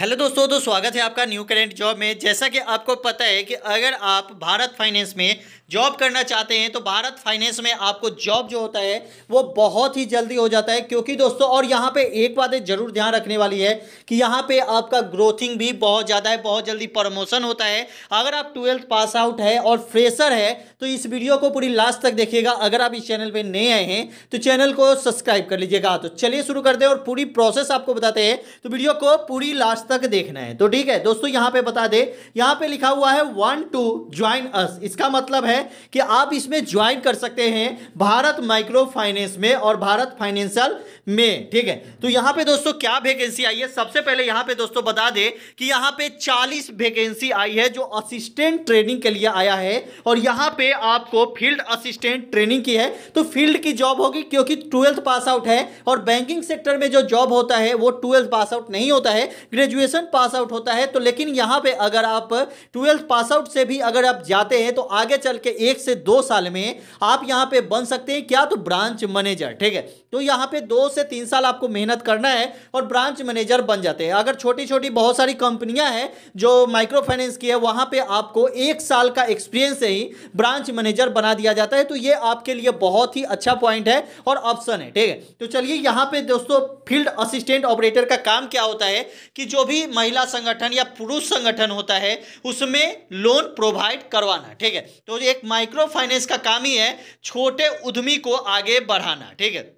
hello दोस्तों तो स्वागत है आपका न्यू करेंट जॉब में जैसा कि आपको पता है कि अगर आप भारत फाइनेंस में जॉब करना चाहते हैं तो भारत फाइनेंस में आपको जॉब जो होता है वो बहुत ही जल्दी हो जाता है क्योंकि दोस्तों और यहाँ पे एक बात ज़रूर ध्यान रखने वाली है कि यहाँ पे आपका ग्रोथिंग भी बहुत ज़्यादा है बहुत जल्दी प्रमोशन होता है अगर आप ट्वेल्थ पास आउट है और फ्रेशर है तो इस वीडियो को पूरी लास्ट तक देखिएगा अगर आप इस चैनल पर नए आए हैं तो चैनल को सब्सक्राइब कर लीजिएगा तो चलिए शुरू करते हैं और पूरी प्रोसेस आपको बताते हैं तो वीडियो को पूरी लास्ट लास्ट तक देखना है तो ठीक है दोस्तों यहां पे बता दे यहां पे लिखा हुआ है वन टू ज्वाइन अस इसका मतलब है कि आप इसमें ज्वाइन कर सकते हैं भारत माइक्रो फाइनेंस में और भारत फाइनेंशियल में ठीक है तो यहां पे दोस्तों क्या वेकेंसी आई है सबसे पहले यहां पे दोस्तों बता दे कि यहां पे 40 वेकेंसी आई है जो असिस्टेंट ट्रेनिंग के लिए आया है और यहां पे आपको फील्ड असिस्टेंट ट्रेनिंग की है तो फील्ड की जॉब होगी क्योंकि ट्वेल्थ पास आउट है और बैंकिंग सेक्टर में जो जॉब होता है वो ट्वेल्थ पास आउट नहीं होता है ग्रेजुएट ग्रेजुएशन पास आउट होता है तो लेकिन यहाँ पे अगर आप ट्वेल्थ पास आउट से भी अगर आप जाते हैं तो आगे चल के एक से दो साल में आप यहाँ पे बन सकते हैं क्या तो ब्रांच मैनेजर ठीक है तो यहाँ पे दो से तीन साल आपको मेहनत करना है और ब्रांच मैनेजर बन जाते हैं अगर छोटी छोटी बहुत सारी कंपनियां हैं जो माइक्रो फाइनेंस की है वहाँ पे आपको एक साल का एक्सपीरियंस से ही ब्रांच मैनेजर बना दिया जाता है तो ये आपके लिए बहुत ही अच्छा पॉइंट है और ऑप्शन है ठीक है तो चलिए यहाँ पे दोस्तों फील्ड असिस्टेंट ऑपरेटर का काम क्या होता है कि जो भी महिला संगठन या पुरुष संगठन होता है उसमें लोन प्रोवाइड करवाना ठीक है तो एक माइक्रो फाइनेंस का काम ही है छोटे उद्यमी को आगे बढ़ाना ठीक है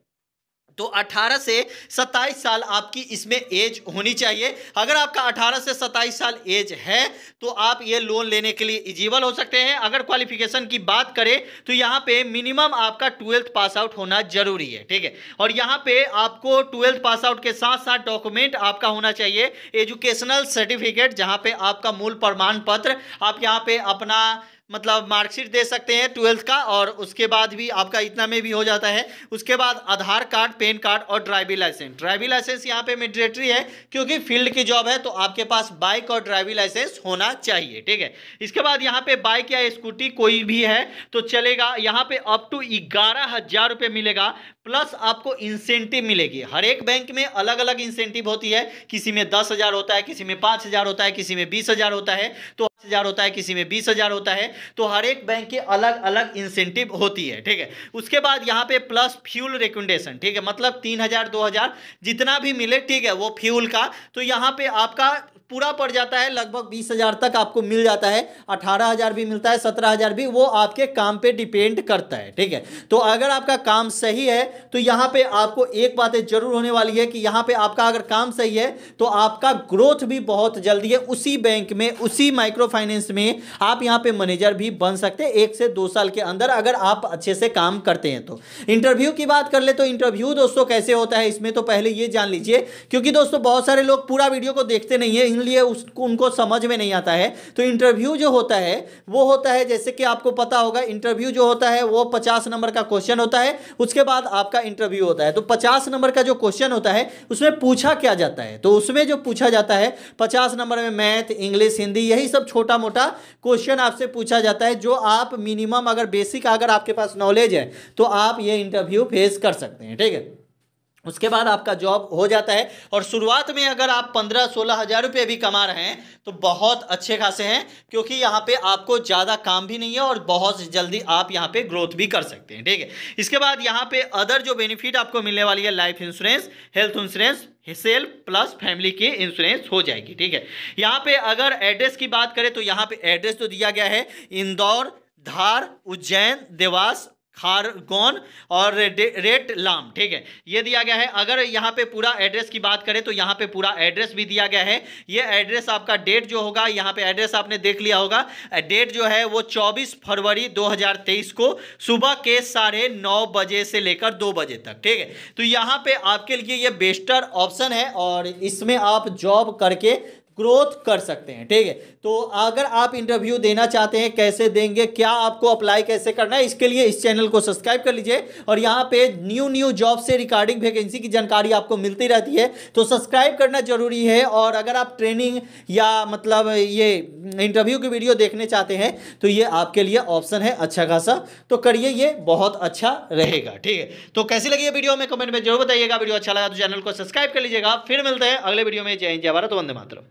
तो 18 से 27 साल आपकी इसमें एज होनी चाहिए अगर आपका 18 से 27 साल एज है तो आप ये लोन लेने के लिए इजिबल हो सकते हैं अगर क्वालिफिकेशन की बात करें तो यहाँ पे मिनिमम आपका ट्वेल्थ पास आउट होना जरूरी है ठीक है और यहाँ पे आपको ट्वेल्थ पास आउट के साथ साथ डॉक्यूमेंट आपका होना चाहिए एजुकेशनल सर्टिफिकेट जहाँ पे आपका मूल प्रमाण पत्र आप यहाँ पे अपना मतलब मार्कशीट दे सकते हैं ट्वेल्थ का और उसके बाद भी आपका इतना में भी हो जाता है उसके बाद आधार कार्ड पेन कार्ड और ड्राइविंग लाइसेंस ड्राइविंग लाइसेंस यहाँ पे मैंडेटरी है क्योंकि फील्ड की जॉब है तो आपके पास बाइक और ड्राइविंग लाइसेंस होना चाहिए ठीक है इसके बाद यहाँ पे बाइक या स्कूटी कोई भी है तो चलेगा यहाँ पे अप टू ग्यारह हजार रुपये मिलेगा प्लस आपको इंसेंटिव मिलेगी हर एक बैंक में अलग अलग इंसेंटिव होती है किसी में दस हजार होता है किसी में पाँच हजार होता है किसी में बीस हजार होता है तो हजार होता है किसी में बीस हजार होता है तो हर एक बैंक की अलग अलग इंसेंटिव होती है ठीक है उसके बाद यहाँ पे प्लस फ्यूल रिकमेंडेशन ठीक है मतलब तीन हजार दो हजार जितना भी मिले ठीक है वो फ्यूल का तो यहाँ पे आपका पूरा पड़ जाता है लगभग बीस हजार तक आपको मिल जाता है अठारह हजार भी मिलता है सत्रह हजार भी वो आपके काम पे डिपेंड करता है ठीक है तो अगर आपका काम सही है तो यहाँ पे आपको एक बात जरूर होने वाली है कि यहाँ पे आपका अगर काम सही है तो आपका ग्रोथ भी बहुत जल्दी है उसी बैंक में उसी माइक्रो फाइनेंस में आप यहाँ पे मैनेजर भी बन सकते हैं एक से दो साल के अंदर अगर आप अच्छे से काम करते हैं तो इंटरव्यू की बात कर ले तो इंटरव्यू दोस्तों कैसे होता है इसमें तो पहले ये जान लीजिए क्योंकि दोस्तों बहुत सारे लोग पूरा वीडियो को देखते नहीं है इसलिए उसको उनको समझ में नहीं आता है तो इंटरव्यू जो होता है वो होता है जैसे कि आपको पता होगा इंटरव्यू जो होता है वो पचास नंबर का क्वेश्चन होता है उसके बाद आपका इंटरव्यू होता है तो पचास नंबर का जो क्वेश्चन होता है उसमें पूछा क्या जाता है तो उसमें जो पूछा जाता है पचास नंबर में मैथ इंग्लिश हिंदी यही सब छोटा मोटा क्वेश्चन आपसे पूछा जाता है जो आप मिनिमम अगर बेसिक अगर आपके पास नॉलेज है तो आप ये इंटरव्यू फेस कर सकते हैं ठीक है उसके बाद आपका जॉब हो जाता है और शुरुआत में अगर आप पंद्रह सोलह हज़ार रुपये भी कमा रहे हैं तो बहुत अच्छे खासे हैं क्योंकि यहाँ पे आपको ज़्यादा काम भी नहीं है और बहुत जल्दी आप यहाँ पे ग्रोथ भी कर सकते हैं ठीक है इसके बाद यहाँ पे अदर जो बेनिफिट आपको मिलने वाली है life insurance health insurance self plus family की इंश्योरेंस हो जाएगी ठीक है यहाँ पर अगर एड्रेस की बात करें तो यहाँ पर एड्रेस तो दिया गया है इंदौर धार उज्जैन देवास खारगोन और रेट लाम ठीक है ये दिया गया है अगर यहाँ पे पूरा एड्रेस की बात करें तो यहाँ पे पूरा एड्रेस भी दिया गया है ये एड्रेस आपका डेट जो होगा यहाँ पे एड्रेस आपने देख लिया होगा डेट जो है वो 24 फरवरी 2023 को सुबह के साढ़े नौ बजे से लेकर दो बजे तक ठीक है तो यहाँ पे आपके लिए ये बेस्टर ऑप्शन है और इसमें आप जॉब करके ग्रोथ कर सकते हैं ठीक है तो अगर आप इंटरव्यू देना चाहते हैं कैसे देंगे क्या आपको अप्लाई कैसे करना है इसके लिए इस चैनल को सब्सक्राइब कर लीजिए और यहाँ पे न्यू न्यू जॉब से रिगार्डिंग वैकेंसी की जानकारी आपको मिलती रहती है तो सब्सक्राइब करना जरूरी है और अगर आप ट्रेनिंग या मतलब ये इंटरव्यू की वीडियो देखने चाहते हैं तो ये आपके लिए ऑप्शन है अच्छा खासा तो करिए ये बहुत अच्छा रहेगा ठीक है तो कैसी लगी वीडियो हमें कमेंट में जरूर बताइएगा वीडियो अच्छा लगा तो चैनल को सब्सक्राइब कर लीजिएगा फिर मिलते हैं अगले वीडियो में जय हिंद जय भारत वंदे मातरम